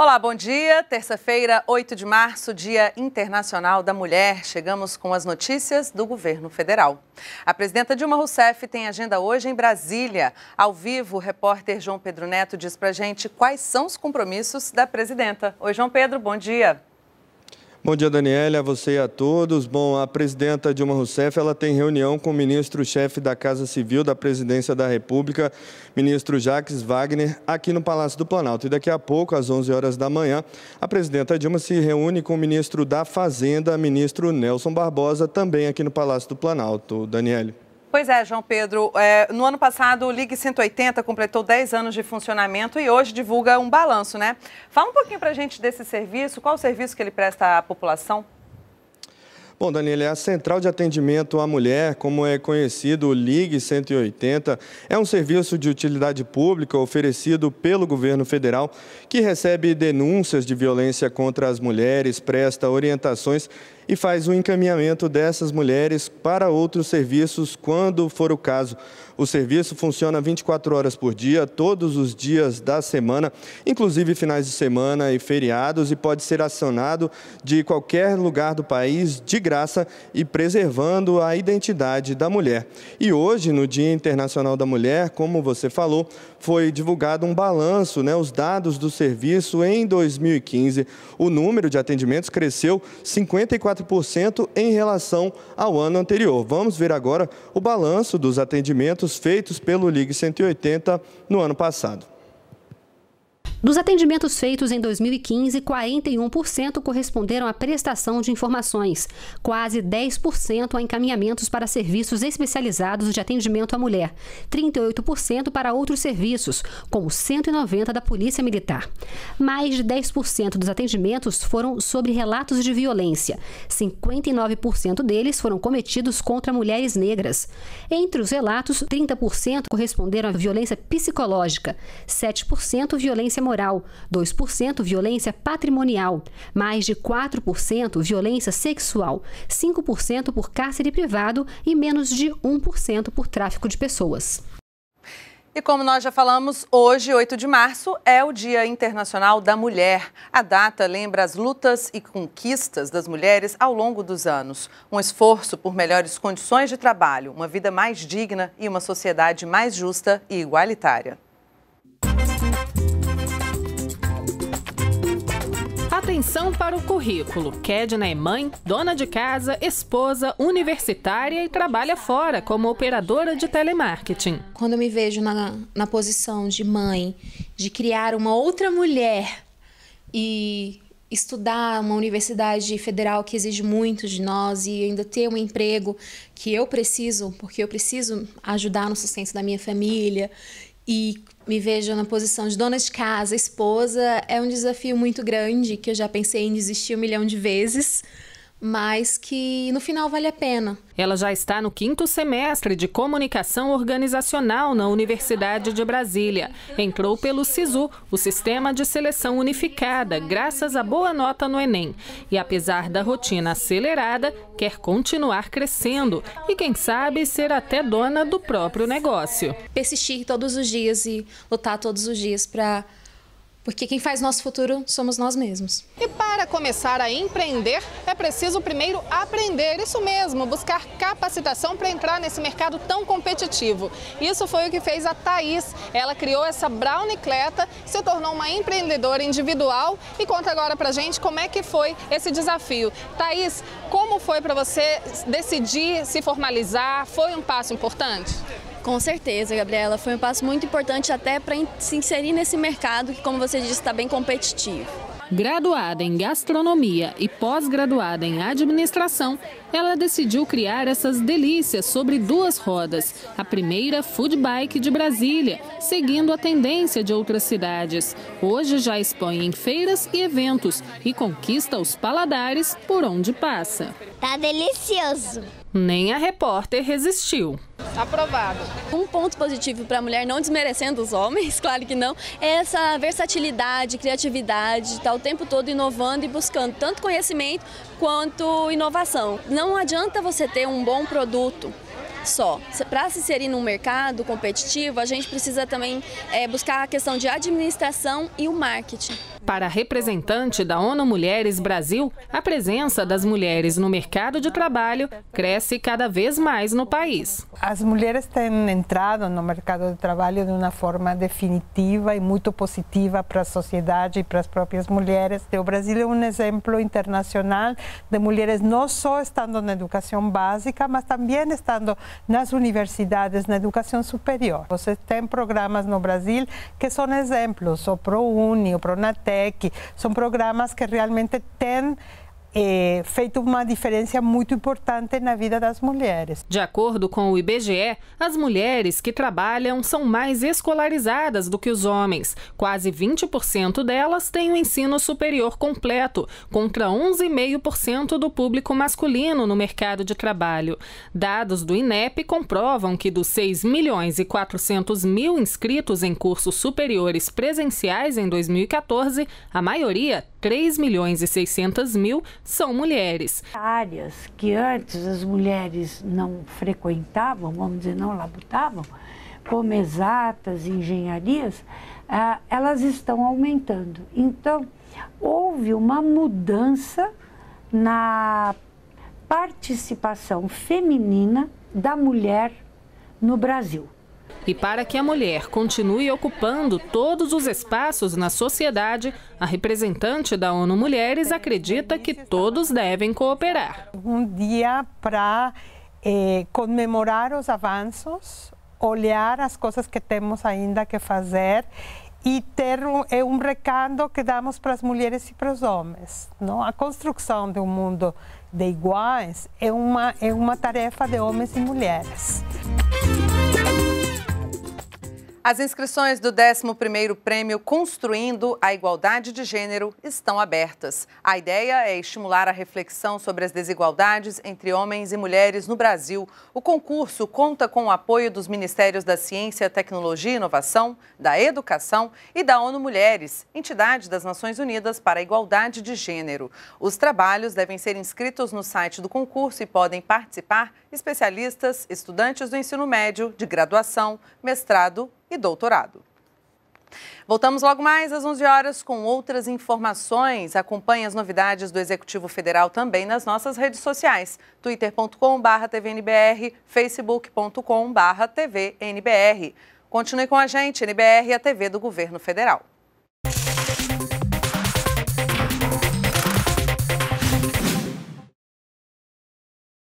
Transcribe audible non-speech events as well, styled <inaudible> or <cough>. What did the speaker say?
Olá, bom dia. Terça-feira, 8 de março, Dia Internacional da Mulher. Chegamos com as notícias do governo federal. A presidenta Dilma Rousseff tem agenda hoje em Brasília. Ao vivo, o repórter João Pedro Neto diz pra gente quais são os compromissos da presidenta. Oi, João Pedro, bom dia. Bom dia, Daniela, a você e a todos. Bom, a presidenta Dilma Rousseff ela tem reunião com o ministro-chefe da Casa Civil da Presidência da República, ministro Jacques Wagner, aqui no Palácio do Planalto. E daqui a pouco, às 11 horas da manhã, a presidenta Dilma se reúne com o ministro da Fazenda, ministro Nelson Barbosa, também aqui no Palácio do Planalto. Daniela. Pois é, João Pedro. É, no ano passado, o Ligue 180 completou 10 anos de funcionamento e hoje divulga um balanço, né? Fala um pouquinho para a gente desse serviço, qual o serviço que ele presta à população? Bom, Daniela, a Central de Atendimento à Mulher, como é conhecido o Ligue 180, é um serviço de utilidade pública oferecido pelo governo federal que recebe denúncias de violência contra as mulheres, presta orientações e faz o encaminhamento dessas mulheres para outros serviços quando for o caso. O serviço funciona 24 horas por dia, todos os dias da semana, inclusive finais de semana e feriados, e pode ser acionado de qualquer lugar do país de graça e preservando a identidade da mulher. E hoje, no Dia Internacional da Mulher, como você falou, foi divulgado um balanço, né, os dados do serviço em 2015. O número de atendimentos cresceu 54 4% em relação ao ano anterior. Vamos ver agora o balanço dos atendimentos feitos pelo Ligue 180 no ano passado. Dos atendimentos feitos em 2015, 41% corresponderam à prestação de informações, quase 10% a encaminhamentos para serviços especializados de atendimento à mulher, 38% para outros serviços, como 190 da Polícia Militar. Mais de 10% dos atendimentos foram sobre relatos de violência, 59% deles foram cometidos contra mulheres negras. Entre os relatos, 30% corresponderam à violência psicológica, 7% violência moral moral, 2% violência patrimonial, mais de 4% violência sexual, 5% por cárcere privado e menos de 1% por tráfico de pessoas. E como nós já falamos, hoje, 8 de março, é o Dia Internacional da Mulher. A data lembra as lutas e conquistas das mulheres ao longo dos anos. Um esforço por melhores condições de trabalho, uma vida mais digna e uma sociedade mais justa e igualitária. Atenção para o currículo. Kedna é mãe, dona de casa, esposa, universitária e trabalha fora como operadora de telemarketing. Quando eu me vejo na, na posição de mãe, de criar uma outra mulher e estudar uma universidade federal que exige muito de nós e ainda ter um emprego que eu preciso, porque eu preciso ajudar no sustento da minha família e me vejo na posição de dona de casa, esposa, é um desafio muito grande que eu já pensei em desistir um milhão de vezes mas que no final vale a pena. Ela já está no quinto semestre de comunicação organizacional na Universidade de Brasília. Entrou pelo SISU, o Sistema de Seleção Unificada, graças à boa nota no Enem. E apesar da rotina acelerada, quer continuar crescendo e, quem sabe, ser até dona do próprio negócio. Persistir todos os dias e lutar todos os dias para porque quem faz nosso futuro somos nós mesmos. E para começar a empreender, é preciso primeiro aprender, isso mesmo, buscar capacitação para entrar nesse mercado tão competitivo. Isso foi o que fez a Thaís. Ela criou essa Brownicleta, se tornou uma empreendedora individual e conta agora pra gente como é que foi esse desafio. Thaís, como foi para você decidir se formalizar? Foi um passo importante? Com certeza, Gabriela. Foi um passo muito importante até para se inserir nesse mercado que, como você disse, está bem competitivo. Graduada em gastronomia e pós-graduada em administração, ela decidiu criar essas delícias sobre duas rodas. A primeira, food bike de Brasília, seguindo a tendência de outras cidades. Hoje já expõe em feiras e eventos e conquista os paladares por onde passa. Tá delicioso. Nem a repórter resistiu. Aprovado. Um ponto positivo para a mulher, não desmerecendo os homens, <laughs> claro que não, é essa versatilidade, criatividade, estar tá o tempo todo inovando e buscando tanto conhecimento quanto inovação. Não adianta você ter um bom produto só. Para se inserir num mercado competitivo, a gente precisa também é, buscar a questão de administração e o marketing. Para a representante da ONU Mulheres Brasil, a presença das mulheres no mercado de trabalho cresce cada vez mais no país. As mulheres têm entrado no mercado de trabalho de uma forma definitiva e muito positiva para a sociedade e para as próprias mulheres. O Brasil é um exemplo internacional de mulheres não só estando na educação básica, mas também estando nas universidades, na educação superior. Você tem programas no Brasil que são exemplos, o ProUni, o ProNatel, son programas que realmente tienen é, feito uma diferença muito importante na vida das mulheres. De acordo com o IBGE, as mulheres que trabalham são mais escolarizadas do que os homens. Quase 20% delas têm o um ensino superior completo, contra 11,5% do público masculino no mercado de trabalho. Dados do INEP comprovam que dos 6 milhões e 400 mil inscritos em cursos superiores presenciais em 2014, a maioria, 3 milhões e 600 mil, são mulheres. Áreas que antes as mulheres não frequentavam, vamos dizer, não labutavam, como exatas, engenharias, ah, elas estão aumentando. Então, houve uma mudança na participação feminina da mulher no Brasil. E para que a mulher continue ocupando todos os espaços na sociedade, a representante da ONU Mulheres acredita que todos devem cooperar. Um dia para eh, comemorar os avanços, olhar as coisas que temos ainda que fazer e ter um, é um recado que damos para as mulheres e para os homens. Não? A construção de um mundo de iguais é uma, é uma tarefa de homens e mulheres. As inscrições do 11º Prêmio Construindo a Igualdade de Gênero estão abertas. A ideia é estimular a reflexão sobre as desigualdades entre homens e mulheres no Brasil. O concurso conta com o apoio dos Ministérios da Ciência, Tecnologia e Inovação, da Educação e da ONU Mulheres, entidade das Nações Unidas para a Igualdade de Gênero. Os trabalhos devem ser inscritos no site do concurso e podem participar especialistas, estudantes do ensino médio, de graduação, mestrado e doutorado. Voltamos logo mais às 11 horas com outras informações. Acompanhe as novidades do Executivo Federal também nas nossas redes sociais: twittercom tvnbr, facebookcom tvnbr. Continue com a gente, NBR, a TV do Governo Federal.